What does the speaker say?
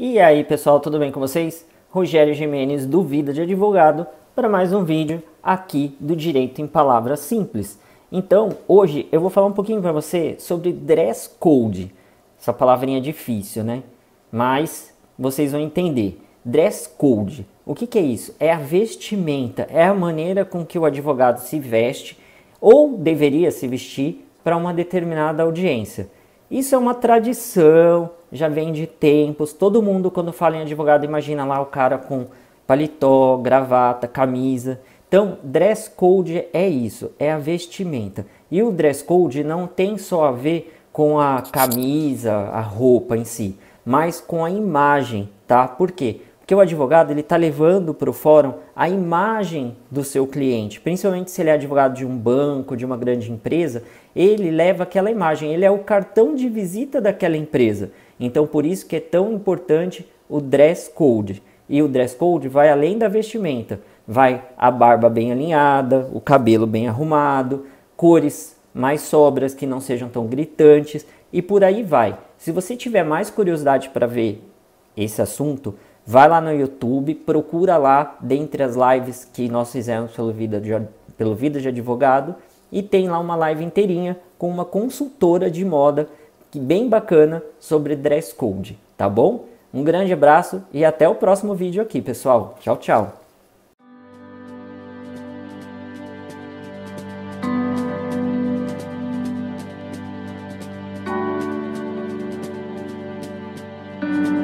E aí pessoal, tudo bem com vocês? Rogério Jimenez do Vida de Advogado para mais um vídeo aqui do Direito em Palavras Simples. Então, hoje eu vou falar um pouquinho para você sobre dress code. Essa palavrinha é difícil, né? Mas vocês vão entender. Dress code. O que, que é isso? É a vestimenta, é a maneira com que o advogado se veste ou deveria se vestir para uma determinada audiência. Isso é uma tradição, já vem de tempos. Todo mundo, quando fala em advogado, imagina lá o cara com paletó, gravata, camisa. Então, dress code é isso, é a vestimenta. E o dress code não tem só a ver com a camisa, a roupa em si, mas com a imagem, tá? Por quê? que o advogado ele está levando para o fórum a imagem do seu cliente, principalmente se ele é advogado de um banco, de uma grande empresa, ele leva aquela imagem, ele é o cartão de visita daquela empresa. Então por isso que é tão importante o dress code. E o dress code vai além da vestimenta, vai a barba bem alinhada, o cabelo bem arrumado, cores mais sobras que não sejam tão gritantes e por aí vai. Se você tiver mais curiosidade para ver esse assunto, Vai lá no YouTube, procura lá dentre as lives que nós fizemos pelo Vida de, pelo Vida de Advogado e tem lá uma live inteirinha com uma consultora de moda que bem bacana sobre dress code, tá bom? Um grande abraço e até o próximo vídeo aqui, pessoal. Tchau, tchau. thank